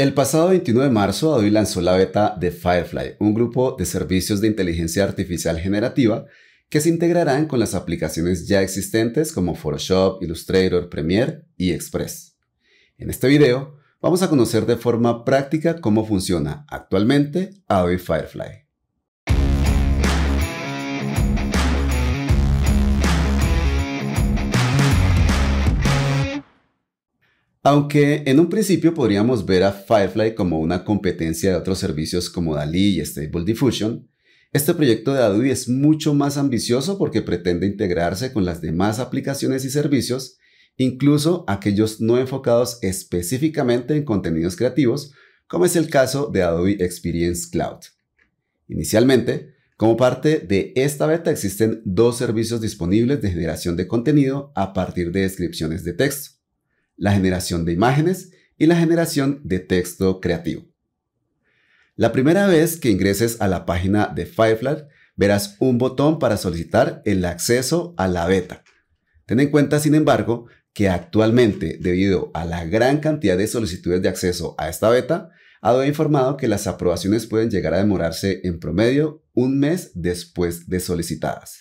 El pasado 29 de marzo, Adobe lanzó la beta de Firefly, un grupo de servicios de inteligencia artificial generativa que se integrarán con las aplicaciones ya existentes como Photoshop, Illustrator, Premiere y Express. En este video, vamos a conocer de forma práctica cómo funciona actualmente Adobe Firefly. Aunque en un principio podríamos ver a Firefly como una competencia de otros servicios como DALI y Stable Diffusion, este proyecto de Adobe es mucho más ambicioso porque pretende integrarse con las demás aplicaciones y servicios, incluso aquellos no enfocados específicamente en contenidos creativos, como es el caso de Adobe Experience Cloud. Inicialmente, como parte de esta beta existen dos servicios disponibles de generación de contenido a partir de descripciones de texto la generación de imágenes y la generación de texto creativo. La primera vez que ingreses a la página de Firefly, verás un botón para solicitar el acceso a la beta. Ten en cuenta, sin embargo, que actualmente, debido a la gran cantidad de solicitudes de acceso a esta beta, Adobe ha informado que las aprobaciones pueden llegar a demorarse en promedio un mes después de solicitadas.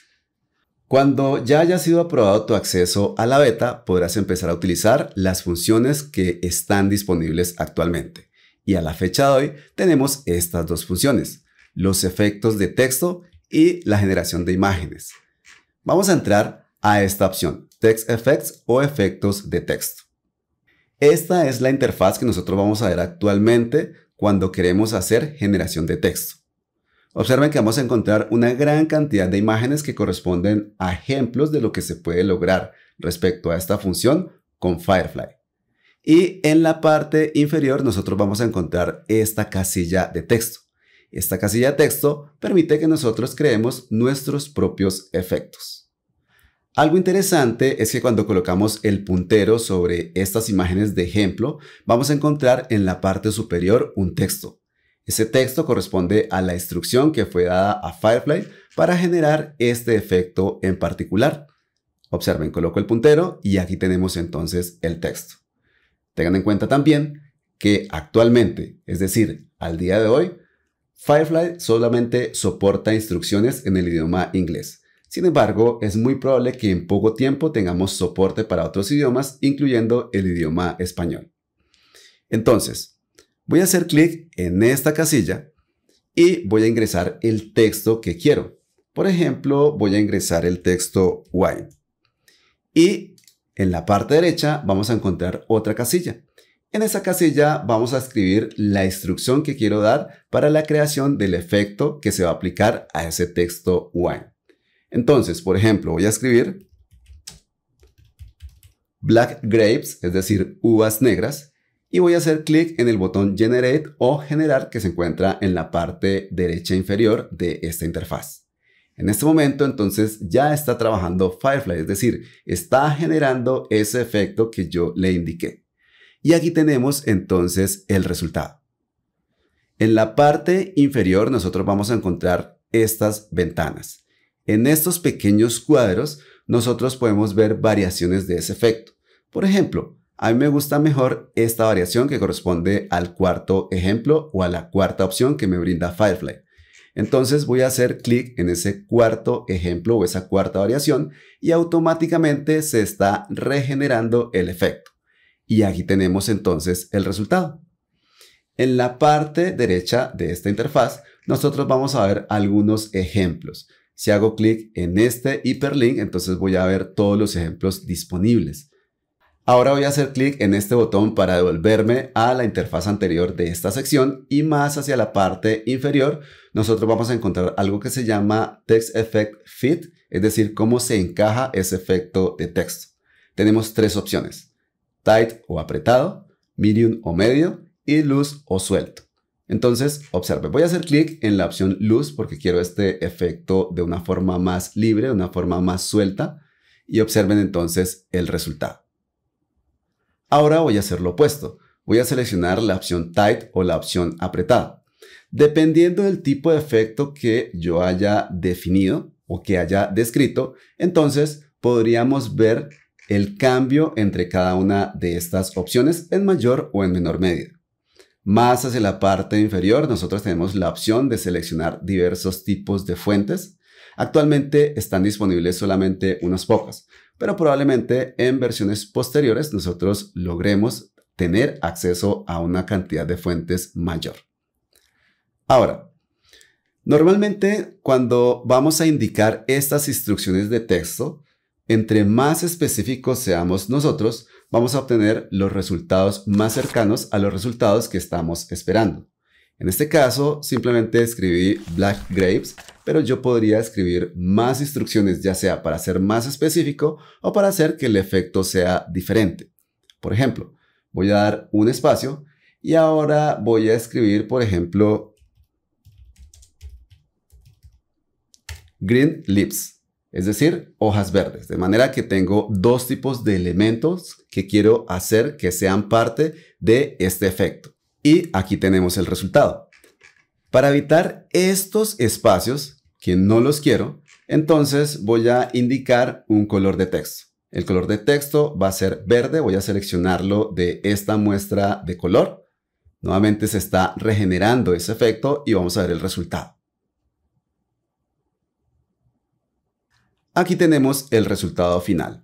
Cuando ya haya sido aprobado tu acceso a la beta, podrás empezar a utilizar las funciones que están disponibles actualmente. Y a la fecha de hoy tenemos estas dos funciones, los efectos de texto y la generación de imágenes. Vamos a entrar a esta opción, Text Effects o efectos de texto. Esta es la interfaz que nosotros vamos a ver actualmente cuando queremos hacer generación de texto. Observen que vamos a encontrar una gran cantidad de imágenes que corresponden a ejemplos de lo que se puede lograr respecto a esta función con Firefly. Y en la parte inferior nosotros vamos a encontrar esta casilla de texto. Esta casilla de texto permite que nosotros creemos nuestros propios efectos. Algo interesante es que cuando colocamos el puntero sobre estas imágenes de ejemplo, vamos a encontrar en la parte superior un texto. Ese texto corresponde a la instrucción que fue dada a Firefly para generar este efecto en particular. Observen, coloco el puntero y aquí tenemos entonces el texto. Tengan en cuenta también que actualmente, es decir, al día de hoy, Firefly solamente soporta instrucciones en el idioma inglés. Sin embargo, es muy probable que en poco tiempo tengamos soporte para otros idiomas, incluyendo el idioma español. Entonces, Voy a hacer clic en esta casilla y voy a ingresar el texto que quiero. Por ejemplo, voy a ingresar el texto Wine. Y en la parte derecha vamos a encontrar otra casilla. En esa casilla vamos a escribir la instrucción que quiero dar para la creación del efecto que se va a aplicar a ese texto wine. Entonces, por ejemplo, voy a escribir black grapes, es decir, uvas negras, y voy a hacer clic en el botón Generate o Generar que se encuentra en la parte derecha inferior de esta interfaz. En este momento entonces ya está trabajando Firefly, es decir, está generando ese efecto que yo le indiqué. Y aquí tenemos entonces el resultado. En la parte inferior nosotros vamos a encontrar estas ventanas. En estos pequeños cuadros nosotros podemos ver variaciones de ese efecto. Por ejemplo, a mí me gusta mejor esta variación que corresponde al cuarto ejemplo o a la cuarta opción que me brinda Firefly. Entonces voy a hacer clic en ese cuarto ejemplo o esa cuarta variación y automáticamente se está regenerando el efecto. Y aquí tenemos entonces el resultado. En la parte derecha de esta interfaz, nosotros vamos a ver algunos ejemplos. Si hago clic en este hiperlink, entonces voy a ver todos los ejemplos disponibles. Ahora voy a hacer clic en este botón para devolverme a la interfaz anterior de esta sección y más hacia la parte inferior nosotros vamos a encontrar algo que se llama Text Effect Fit, es decir, cómo se encaja ese efecto de texto. Tenemos tres opciones, tight o apretado, medium o medio y luz o suelto. Entonces, observe, voy a hacer clic en la opción luz porque quiero este efecto de una forma más libre, de una forma más suelta y observen entonces el resultado. Ahora voy a hacer lo opuesto. Voy a seleccionar la opción tight o la opción apretada. Dependiendo del tipo de efecto que yo haya definido o que haya descrito, entonces podríamos ver el cambio entre cada una de estas opciones en mayor o en menor medida. Más hacia la parte inferior, nosotros tenemos la opción de seleccionar diversos tipos de fuentes. Actualmente están disponibles solamente unas pocas, pero probablemente en versiones posteriores nosotros logremos tener acceso a una cantidad de fuentes mayor. Ahora, normalmente cuando vamos a indicar estas instrucciones de texto, entre más específicos seamos nosotros, vamos a obtener los resultados más cercanos a los resultados que estamos esperando. En este caso, simplemente escribí black grapes, pero yo podría escribir más instrucciones, ya sea para ser más específico o para hacer que el efecto sea diferente. Por ejemplo, voy a dar un espacio y ahora voy a escribir, por ejemplo, green Lips, es decir, hojas verdes. De manera que tengo dos tipos de elementos que quiero hacer que sean parte de este efecto. Y aquí tenemos el resultado. Para evitar estos espacios, que no los quiero, entonces voy a indicar un color de texto. El color de texto va a ser verde, voy a seleccionarlo de esta muestra de color. Nuevamente se está regenerando ese efecto y vamos a ver el resultado. Aquí tenemos el resultado final.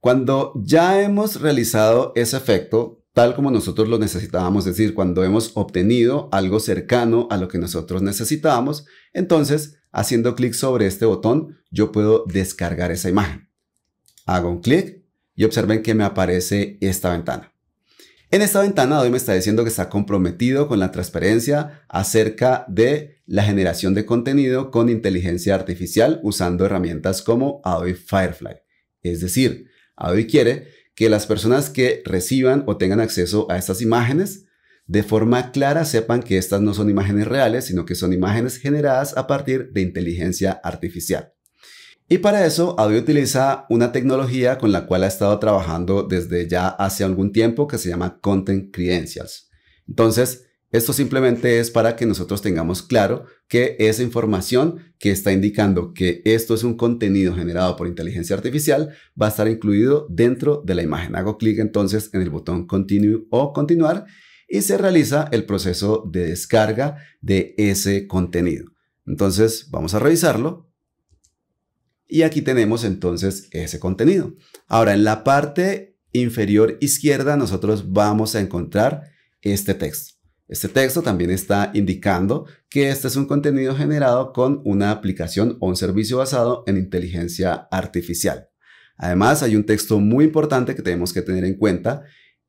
Cuando ya hemos realizado ese efecto, tal como nosotros lo necesitábamos, es decir, cuando hemos obtenido algo cercano a lo que nosotros necesitábamos, entonces haciendo clic sobre este botón yo puedo descargar esa imagen. Hago un clic y observen que me aparece esta ventana. En esta ventana hoy me está diciendo que está comprometido con la transparencia acerca de la generación de contenido con inteligencia artificial usando herramientas como Adobe Firefly. Es decir, Adobe quiere que las personas que reciban o tengan acceso a estas imágenes de forma clara sepan que estas no son imágenes reales, sino que son imágenes generadas a partir de inteligencia artificial. Y para eso, Adobe utiliza una tecnología con la cual ha estado trabajando desde ya hace algún tiempo que se llama Content Credentials. Entonces, esto simplemente es para que nosotros tengamos claro que esa información que está indicando que esto es un contenido generado por inteligencia artificial va a estar incluido dentro de la imagen. Hago clic entonces en el botón Continue o Continuar y se realiza el proceso de descarga de ese contenido. Entonces vamos a revisarlo. Y aquí tenemos entonces ese contenido. Ahora en la parte inferior izquierda nosotros vamos a encontrar este texto. Este texto también está indicando que este es un contenido generado con una aplicación o un servicio basado en inteligencia artificial. Además, hay un texto muy importante que tenemos que tener en cuenta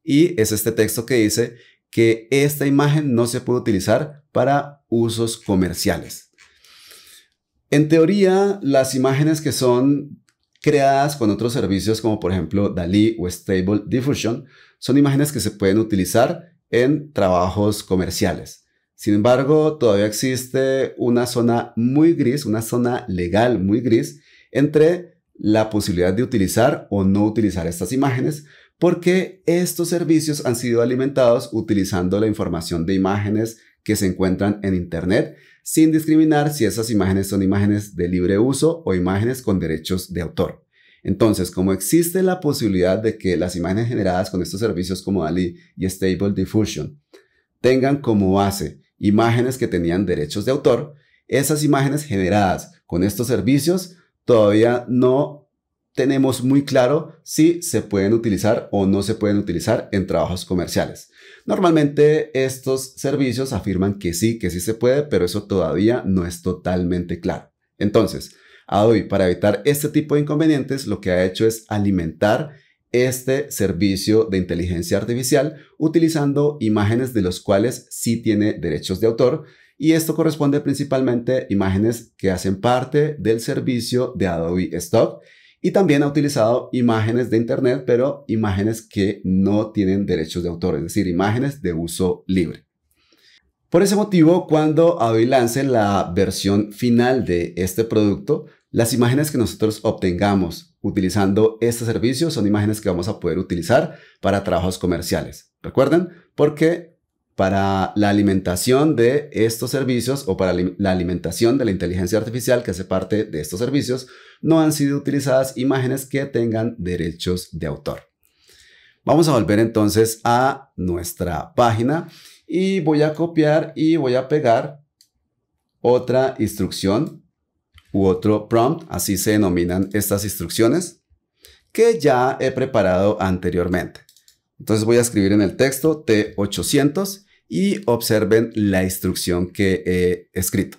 y es este texto que dice que esta imagen no se puede utilizar para usos comerciales. En teoría, las imágenes que son creadas con otros servicios como por ejemplo DALI o Stable Diffusion son imágenes que se pueden utilizar en trabajos comerciales. Sin embargo, todavía existe una zona muy gris, una zona legal muy gris, entre la posibilidad de utilizar o no utilizar estas imágenes, porque estos servicios han sido alimentados utilizando la información de imágenes que se encuentran en Internet, sin discriminar si esas imágenes son imágenes de libre uso o imágenes con derechos de autor. Entonces, como existe la posibilidad de que las imágenes generadas con estos servicios como DALI y Stable Diffusion tengan como base imágenes que tenían derechos de autor, esas imágenes generadas con estos servicios todavía no tenemos muy claro si se pueden utilizar o no se pueden utilizar en trabajos comerciales. Normalmente estos servicios afirman que sí, que sí se puede, pero eso todavía no es totalmente claro. Entonces, Adobe, ah, para evitar este tipo de inconvenientes, lo que ha hecho es alimentar este servicio de inteligencia artificial utilizando imágenes de los cuales sí tiene derechos de autor y esto corresponde principalmente a imágenes que hacen parte del servicio de Adobe Stock y también ha utilizado imágenes de internet pero imágenes que no tienen derechos de autor, es decir, imágenes de uso libre. Por ese motivo, cuando Adobe lance la versión final de este producto, las imágenes que nosotros obtengamos utilizando este servicio son imágenes que vamos a poder utilizar para trabajos comerciales. Recuerden, porque para la alimentación de estos servicios o para la alimentación de la inteligencia artificial que hace parte de estos servicios, no han sido utilizadas imágenes que tengan derechos de autor. Vamos a volver entonces a nuestra página y voy a copiar y voy a pegar otra instrucción u otro prompt, así se denominan estas instrucciones, que ya he preparado anteriormente. Entonces voy a escribir en el texto T800 y observen la instrucción que he escrito.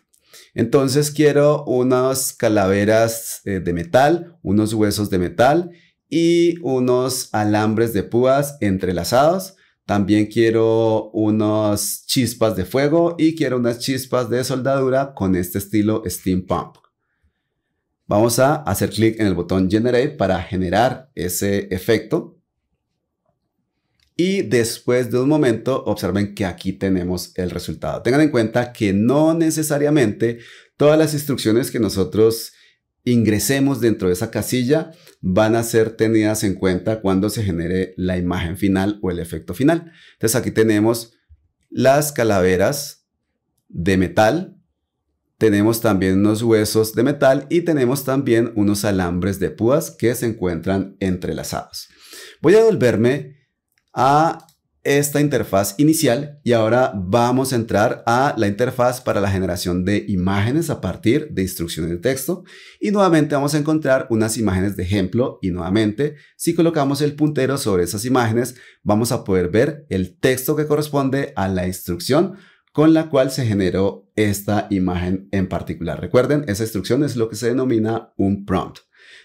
Entonces quiero unas calaveras eh, de metal, unos huesos de metal y unos alambres de púas entrelazados también quiero unas chispas de fuego y quiero unas chispas de soldadura con este estilo Pump. Vamos a hacer clic en el botón Generate para generar ese efecto. Y después de un momento, observen que aquí tenemos el resultado. Tengan en cuenta que no necesariamente todas las instrucciones que nosotros ingresemos dentro de esa casilla van a ser tenidas en cuenta cuando se genere la imagen final o el efecto final. Entonces aquí tenemos las calaveras de metal, tenemos también unos huesos de metal y tenemos también unos alambres de púas que se encuentran entrelazados. Voy a volverme a esta interfaz inicial y ahora vamos a entrar a la interfaz para la generación de imágenes a partir de instrucciones de texto y nuevamente vamos a encontrar unas imágenes de ejemplo y nuevamente si colocamos el puntero sobre esas imágenes vamos a poder ver el texto que corresponde a la instrucción con la cual se generó esta imagen en particular. Recuerden, esa instrucción es lo que se denomina un prompt.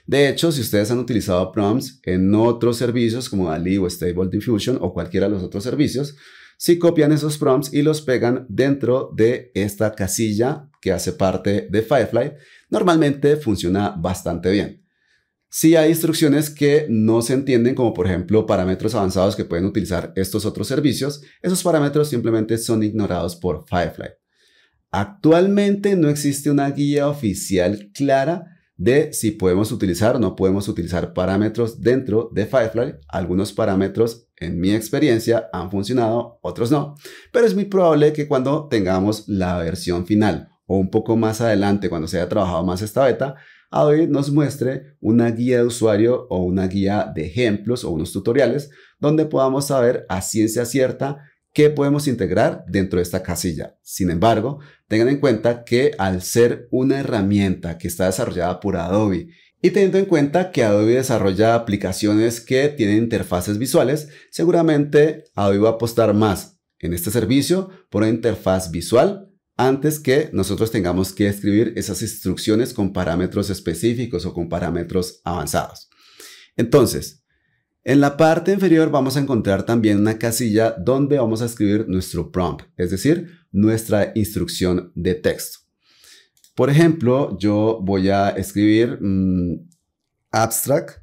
De hecho, si ustedes han utilizado prompts en otros servicios como Ali o Stable Diffusion o cualquiera de los otros servicios, si copian esos prompts y los pegan dentro de esta casilla que hace parte de Firefly, normalmente funciona bastante bien. Si hay instrucciones que no se entienden, como por ejemplo parámetros avanzados que pueden utilizar estos otros servicios, esos parámetros simplemente son ignorados por Firefly. Actualmente no existe una guía oficial clara de si podemos utilizar o no podemos utilizar parámetros dentro de Firefly. Algunos parámetros, en mi experiencia, han funcionado, otros no. Pero es muy probable que cuando tengamos la versión final o un poco más adelante, cuando se haya trabajado más esta beta, Adobe nos muestre una guía de usuario o una guía de ejemplos o unos tutoriales donde podamos saber a ciencia cierta que podemos integrar dentro de esta casilla. Sin embargo, tengan en cuenta que al ser una herramienta que está desarrollada por Adobe y teniendo en cuenta que Adobe desarrolla aplicaciones que tienen interfaces visuales, seguramente Adobe va a apostar más en este servicio por una interfaz visual antes que nosotros tengamos que escribir esas instrucciones con parámetros específicos o con parámetros avanzados. Entonces, en la parte inferior vamos a encontrar también una casilla donde vamos a escribir nuestro prompt, es decir, nuestra instrucción de texto. Por ejemplo, yo voy a escribir mm, abstract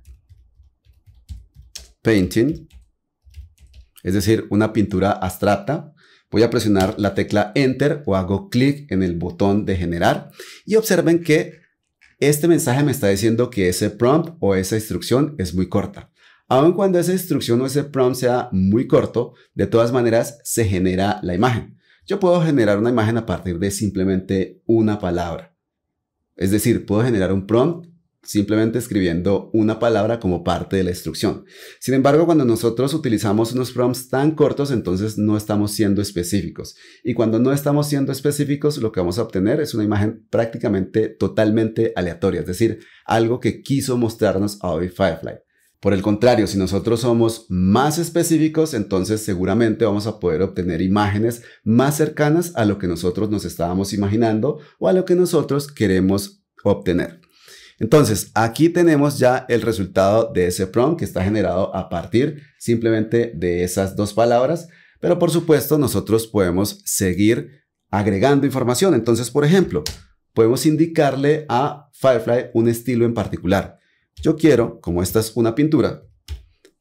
painting, es decir, una pintura abstracta. Voy a presionar la tecla Enter o hago clic en el botón de generar y observen que este mensaje me está diciendo que ese prompt o esa instrucción es muy corta. Aun cuando esa instrucción o ese prompt sea muy corto, de todas maneras se genera la imagen. Yo puedo generar una imagen a partir de simplemente una palabra. Es decir, puedo generar un prompt simplemente escribiendo una palabra como parte de la instrucción. Sin embargo, cuando nosotros utilizamos unos prompts tan cortos, entonces no estamos siendo específicos. Y cuando no estamos siendo específicos, lo que vamos a obtener es una imagen prácticamente totalmente aleatoria, es decir, algo que quiso mostrarnos a Firefly. Por el contrario, si nosotros somos más específicos, entonces seguramente vamos a poder obtener imágenes más cercanas a lo que nosotros nos estábamos imaginando o a lo que nosotros queremos obtener. Entonces, aquí tenemos ya el resultado de ese prompt que está generado a partir simplemente de esas dos palabras, pero por supuesto nosotros podemos seguir agregando información. Entonces, por ejemplo, podemos indicarle a Firefly un estilo en particular. Yo quiero, como esta es una pintura,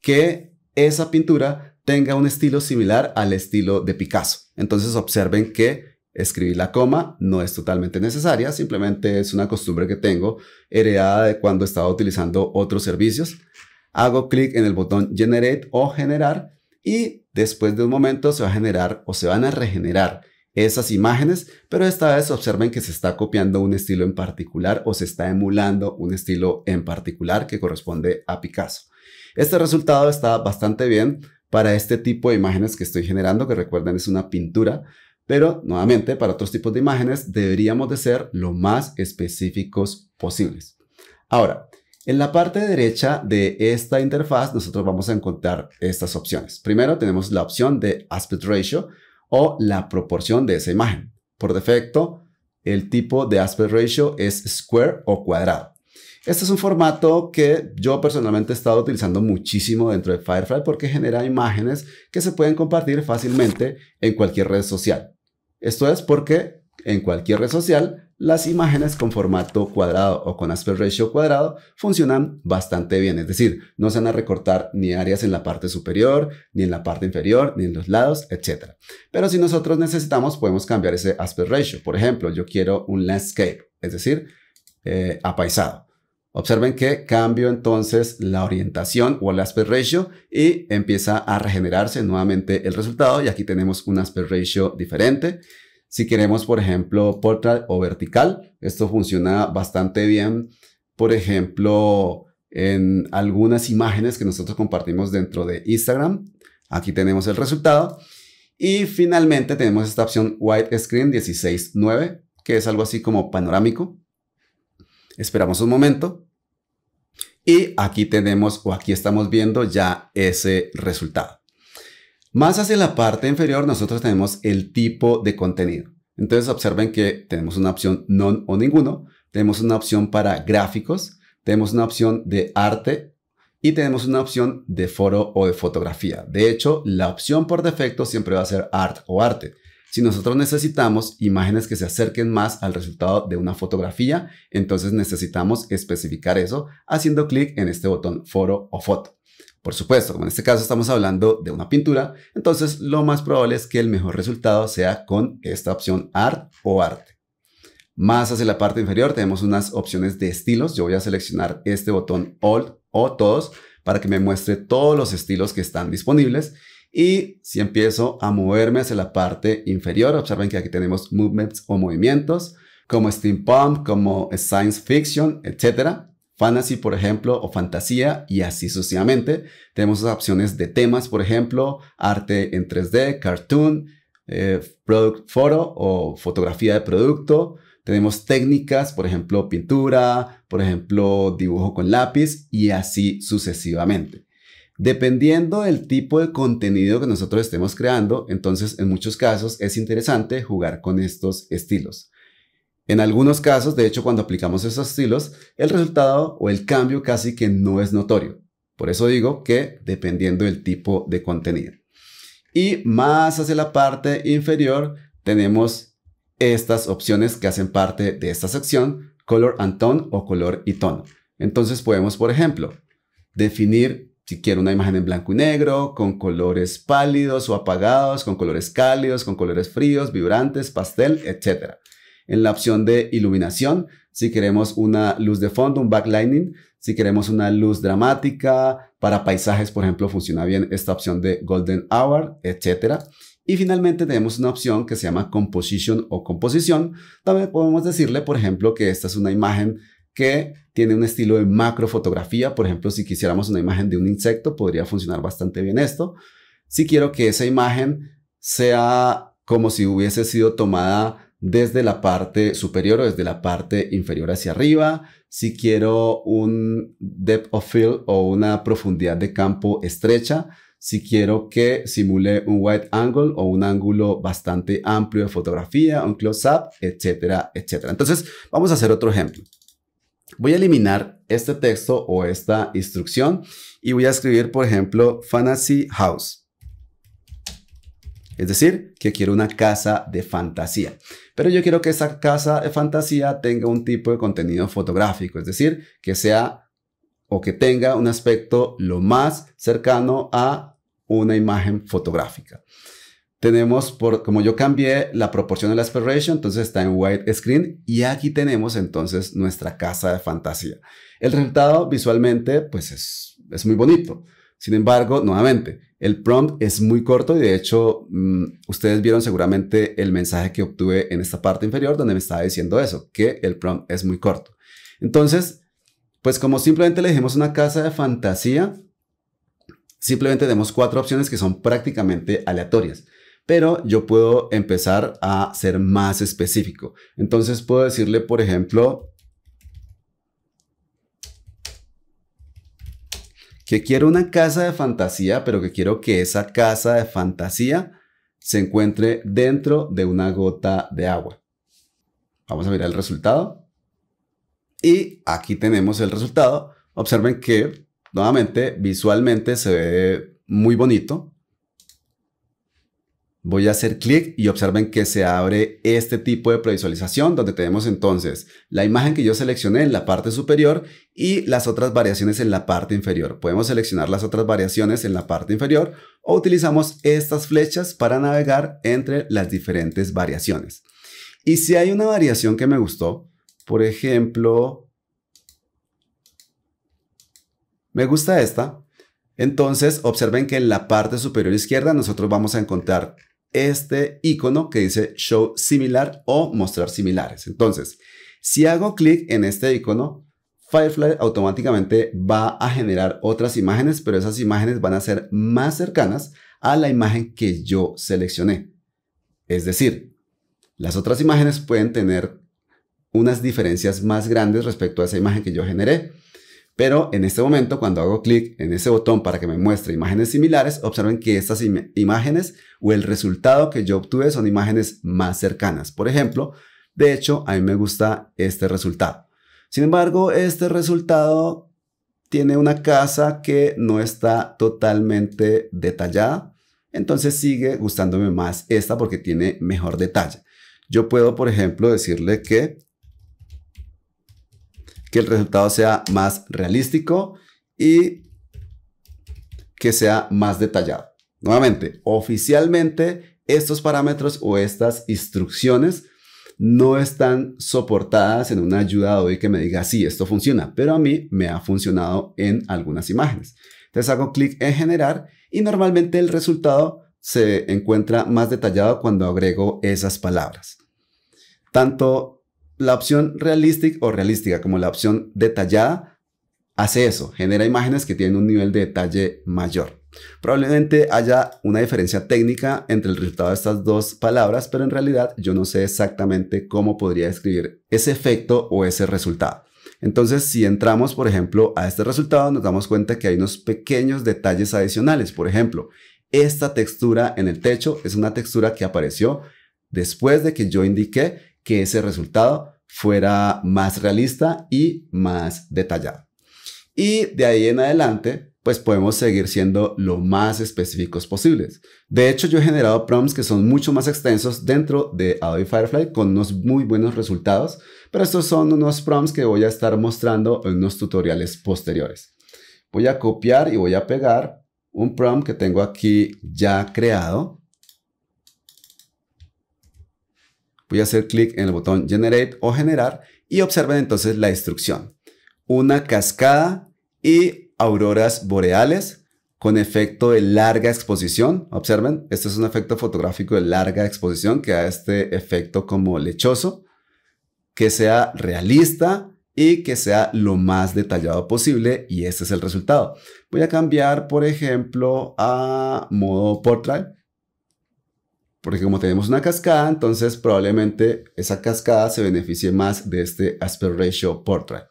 que esa pintura tenga un estilo similar al estilo de Picasso. Entonces observen que escribir la coma no es totalmente necesaria, simplemente es una costumbre que tengo heredada de cuando estaba utilizando otros servicios. Hago clic en el botón Generate o Generar y después de un momento se va a generar o se van a regenerar esas imágenes, pero esta vez observen que se está copiando un estilo en particular o se está emulando un estilo en particular que corresponde a Picasso. Este resultado está bastante bien para este tipo de imágenes que estoy generando, que recuerden es una pintura, pero nuevamente para otros tipos de imágenes deberíamos de ser lo más específicos posibles. Ahora, en la parte derecha de esta interfaz nosotros vamos a encontrar estas opciones. Primero tenemos la opción de aspect ratio, o la proporción de esa imagen. Por defecto, el tipo de aspect ratio es square o cuadrado. Este es un formato que yo personalmente he estado utilizando muchísimo dentro de Firefly porque genera imágenes que se pueden compartir fácilmente en cualquier red social. Esto es porque en cualquier red social las imágenes con formato cuadrado o con aspect ratio cuadrado funcionan bastante bien, es decir, no se van a recortar ni áreas en la parte superior, ni en la parte inferior, ni en los lados, etc. Pero si nosotros necesitamos, podemos cambiar ese aspect ratio. Por ejemplo, yo quiero un landscape, es decir, eh, apaisado. Observen que cambio entonces la orientación o el aspect ratio y empieza a regenerarse nuevamente el resultado y aquí tenemos un aspect ratio diferente. Si queremos, por ejemplo, portal o vertical, esto funciona bastante bien, por ejemplo, en algunas imágenes que nosotros compartimos dentro de Instagram. Aquí tenemos el resultado. Y finalmente tenemos esta opción widescreen 16.9, que es algo así como panorámico. Esperamos un momento. Y aquí tenemos o aquí estamos viendo ya ese resultado. Más hacia la parte inferior nosotros tenemos el tipo de contenido. Entonces observen que tenemos una opción no o ninguno, tenemos una opción para gráficos, tenemos una opción de arte y tenemos una opción de foro o de fotografía. De hecho, la opción por defecto siempre va a ser art o arte. Si nosotros necesitamos imágenes que se acerquen más al resultado de una fotografía, entonces necesitamos especificar eso haciendo clic en este botón foro o foto. Por supuesto, como en este caso estamos hablando de una pintura, entonces lo más probable es que el mejor resultado sea con esta opción Art o Arte. Más hacia la parte inferior tenemos unas opciones de estilos. Yo voy a seleccionar este botón All o Todos para que me muestre todos los estilos que están disponibles. Y si empiezo a moverme hacia la parte inferior, observen que aquí tenemos movements o movimientos como steampunk, como science fiction, etcétera fantasy, por ejemplo, o fantasía, y así sucesivamente. Tenemos opciones de temas, por ejemplo, arte en 3D, cartoon, eh, product photo o fotografía de producto. Tenemos técnicas, por ejemplo, pintura, por ejemplo, dibujo con lápiz y así sucesivamente. Dependiendo del tipo de contenido que nosotros estemos creando, entonces en muchos casos es interesante jugar con estos estilos. En algunos casos, de hecho, cuando aplicamos esos estilos, el resultado o el cambio casi que no es notorio. Por eso digo que dependiendo del tipo de contenido. Y más hacia la parte inferior tenemos estas opciones que hacen parte de esta sección, color and tone o color y tono. Entonces podemos, por ejemplo, definir si quiero una imagen en blanco y negro, con colores pálidos o apagados, con colores cálidos, con colores fríos, vibrantes, pastel, etc en la opción de iluminación, si queremos una luz de fondo, un backlighting, si queremos una luz dramática, para paisajes, por ejemplo, funciona bien esta opción de golden hour, etc. Y finalmente tenemos una opción que se llama composition o composición. También podemos decirle, por ejemplo, que esta es una imagen que tiene un estilo de macrofotografía. Por ejemplo, si quisiéramos una imagen de un insecto, podría funcionar bastante bien esto. Si quiero que esa imagen sea como si hubiese sido tomada desde la parte superior o desde la parte inferior hacia arriba. Si quiero un depth of field o una profundidad de campo estrecha, si quiero que simule un wide angle o un ángulo bastante amplio de fotografía, un close-up, etcétera, etcétera. Entonces, vamos a hacer otro ejemplo. Voy a eliminar este texto o esta instrucción y voy a escribir, por ejemplo, Fantasy House. Es decir, que quiero una casa de fantasía. Pero yo quiero que esa casa de fantasía tenga un tipo de contenido fotográfico, es decir, que sea o que tenga un aspecto lo más cercano a una imagen fotográfica. Tenemos, como yo cambié la proporción de la aspiration, entonces está en screen y aquí tenemos entonces nuestra casa de fantasía. El resultado visualmente pues es muy bonito. Sin embargo, nuevamente, el prompt es muy corto y de hecho mm, ustedes vieron seguramente el mensaje que obtuve en esta parte inferior donde me estaba diciendo eso, que el prompt es muy corto. Entonces, pues como simplemente le dijimos una casa de fantasía, simplemente tenemos cuatro opciones que son prácticamente aleatorias, pero yo puedo empezar a ser más específico. Entonces puedo decirle, por ejemplo, que quiero una casa de fantasía, pero que quiero que esa casa de fantasía se encuentre dentro de una gota de agua. Vamos a mirar el resultado. Y aquí tenemos el resultado. Observen que nuevamente visualmente se ve muy bonito. Voy a hacer clic y observen que se abre este tipo de previsualización donde tenemos entonces la imagen que yo seleccioné en la parte superior y las otras variaciones en la parte inferior. Podemos seleccionar las otras variaciones en la parte inferior o utilizamos estas flechas para navegar entre las diferentes variaciones. Y si hay una variación que me gustó, por ejemplo, me gusta esta, entonces observen que en la parte superior izquierda nosotros vamos a encontrar este icono que dice Show Similar o Mostrar Similares. Entonces, si hago clic en este icono, Firefly automáticamente va a generar otras imágenes, pero esas imágenes van a ser más cercanas a la imagen que yo seleccioné. Es decir, las otras imágenes pueden tener unas diferencias más grandes respecto a esa imagen que yo generé. Pero en este momento, cuando hago clic en ese botón para que me muestre imágenes similares, observen que estas imágenes o el resultado que yo obtuve son imágenes más cercanas. Por ejemplo, de hecho, a mí me gusta este resultado. Sin embargo, este resultado tiene una casa que no está totalmente detallada. Entonces sigue gustándome más esta porque tiene mejor detalle. Yo puedo, por ejemplo, decirle que el resultado sea más realístico y que sea más detallado. Nuevamente, oficialmente estos parámetros o estas instrucciones no están soportadas en una ayuda de hoy que me diga, sí, esto funciona, pero a mí me ha funcionado en algunas imágenes. Entonces hago clic en generar y normalmente el resultado se encuentra más detallado cuando agrego esas palabras. Tanto la opción realistic o realística, como la opción detallada, hace eso, genera imágenes que tienen un nivel de detalle mayor. Probablemente haya una diferencia técnica entre el resultado de estas dos palabras, pero en realidad yo no sé exactamente cómo podría describir ese efecto o ese resultado. Entonces, si entramos, por ejemplo, a este resultado, nos damos cuenta que hay unos pequeños detalles adicionales. Por ejemplo, esta textura en el techo es una textura que apareció después de que yo indiqué que ese resultado fuera más realista y más detallado. Y de ahí en adelante, pues podemos seguir siendo lo más específicos posibles. De hecho, yo he generado prompts que son mucho más extensos dentro de Adobe Firefly con unos muy buenos resultados, pero estos son unos prompts que voy a estar mostrando en unos tutoriales posteriores. Voy a copiar y voy a pegar un prompt que tengo aquí ya creado Voy a hacer clic en el botón Generate o Generar y observen entonces la instrucción. Una cascada y auroras boreales con efecto de larga exposición. Observen, este es un efecto fotográfico de larga exposición que da este efecto como lechoso, que sea realista y que sea lo más detallado posible y este es el resultado. Voy a cambiar, por ejemplo, a modo portrait porque como tenemos una cascada, entonces probablemente esa cascada se beneficie más de este aspect ratio portrait.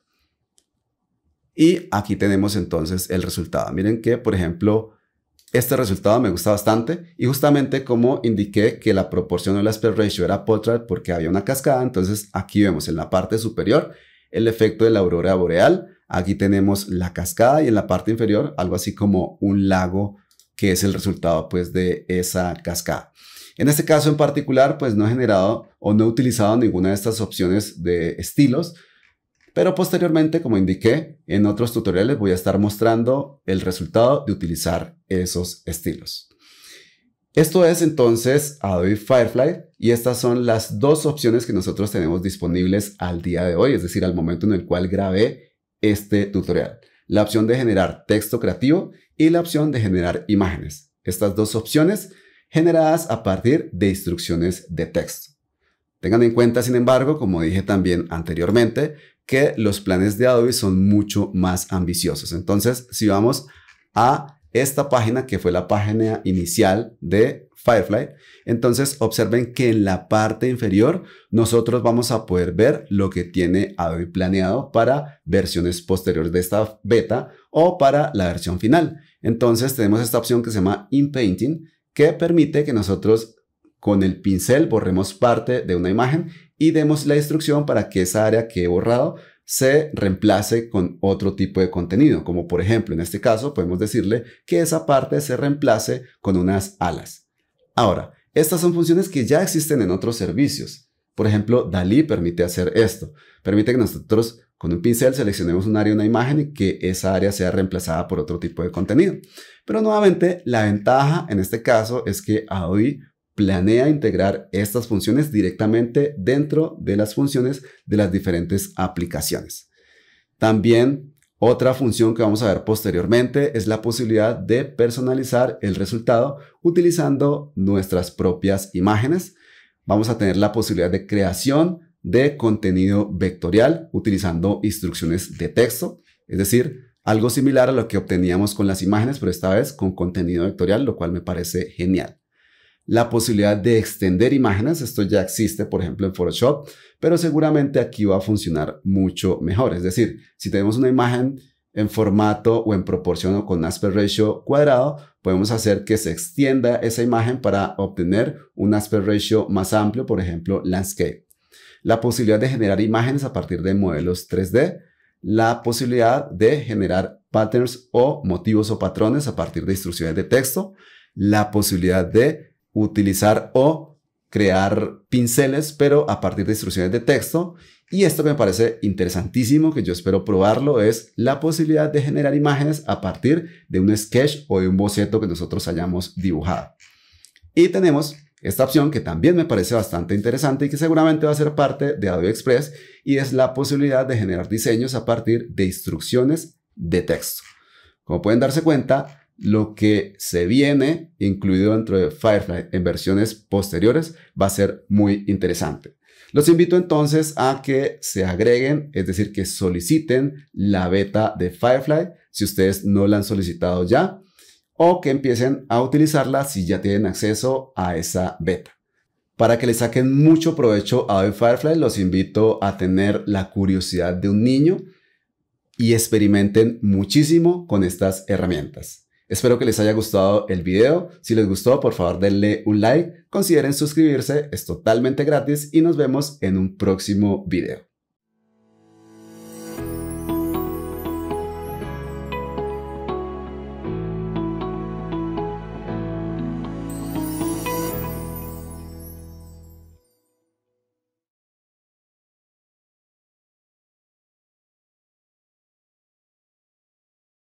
Y aquí tenemos entonces el resultado. Miren que, por ejemplo, este resultado me gusta bastante y justamente como indiqué que la proporción del aspect ratio era portrait porque había una cascada, entonces aquí vemos en la parte superior el efecto de la aurora boreal, aquí tenemos la cascada y en la parte inferior algo así como un lago que es el resultado pues de esa cascada. En este caso en particular, pues no he generado o no he utilizado ninguna de estas opciones de estilos, pero posteriormente, como indiqué, en otros tutoriales voy a estar mostrando el resultado de utilizar esos estilos. Esto es entonces Adobe Firefly y estas son las dos opciones que nosotros tenemos disponibles al día de hoy, es decir, al momento en el cual grabé este tutorial. La opción de generar texto creativo y la opción de generar imágenes. Estas dos opciones generadas a partir de instrucciones de texto. Tengan en cuenta, sin embargo, como dije también anteriormente, que los planes de Adobe son mucho más ambiciosos. Entonces, si vamos a esta página, que fue la página inicial de Firefly, entonces observen que en la parte inferior nosotros vamos a poder ver lo que tiene Adobe planeado para versiones posteriores de esta beta o para la versión final. Entonces tenemos esta opción que se llama Inpainting que permite que nosotros con el pincel borremos parte de una imagen y demos la instrucción para que esa área que he borrado se reemplace con otro tipo de contenido, como por ejemplo en este caso podemos decirle que esa parte se reemplace con unas alas. Ahora, estas son funciones que ya existen en otros servicios. Por ejemplo, Dalí permite hacer esto, permite que nosotros con un pincel seleccionemos un área, una imagen y que esa área sea reemplazada por otro tipo de contenido. Pero nuevamente, la ventaja en este caso es que Adobe planea integrar estas funciones directamente dentro de las funciones de las diferentes aplicaciones. También otra función que vamos a ver posteriormente es la posibilidad de personalizar el resultado utilizando nuestras propias imágenes. Vamos a tener la posibilidad de creación de contenido vectorial utilizando instrucciones de texto, es decir, algo similar a lo que obteníamos con las imágenes, pero esta vez con contenido vectorial, lo cual me parece genial. La posibilidad de extender imágenes, esto ya existe, por ejemplo, en Photoshop, pero seguramente aquí va a funcionar mucho mejor. Es decir, si tenemos una imagen en formato o en proporción o con aspect ratio cuadrado, podemos hacer que se extienda esa imagen para obtener un aspect ratio más amplio, por ejemplo, landscape la posibilidad de generar imágenes a partir de modelos 3D, la posibilidad de generar patterns o motivos o patrones a partir de instrucciones de texto, la posibilidad de utilizar o crear pinceles, pero a partir de instrucciones de texto. Y esto que me parece interesantísimo, que yo espero probarlo, es la posibilidad de generar imágenes a partir de un sketch o de un boceto que nosotros hayamos dibujado. Y tenemos esta opción que también me parece bastante interesante y que seguramente va a ser parte de Adobe Express y es la posibilidad de generar diseños a partir de instrucciones de texto. Como pueden darse cuenta, lo que se viene incluido dentro de Firefly en versiones posteriores va a ser muy interesante. Los invito entonces a que se agreguen, es decir, que soliciten la beta de Firefly si ustedes no la han solicitado ya o que empiecen a utilizarla si ya tienen acceso a esa beta. Para que le saquen mucho provecho a Adobe Firefly, los invito a tener la curiosidad de un niño y experimenten muchísimo con estas herramientas. Espero que les haya gustado el video. Si les gustó, por favor denle un like, consideren suscribirse, es totalmente gratis y nos vemos en un próximo video.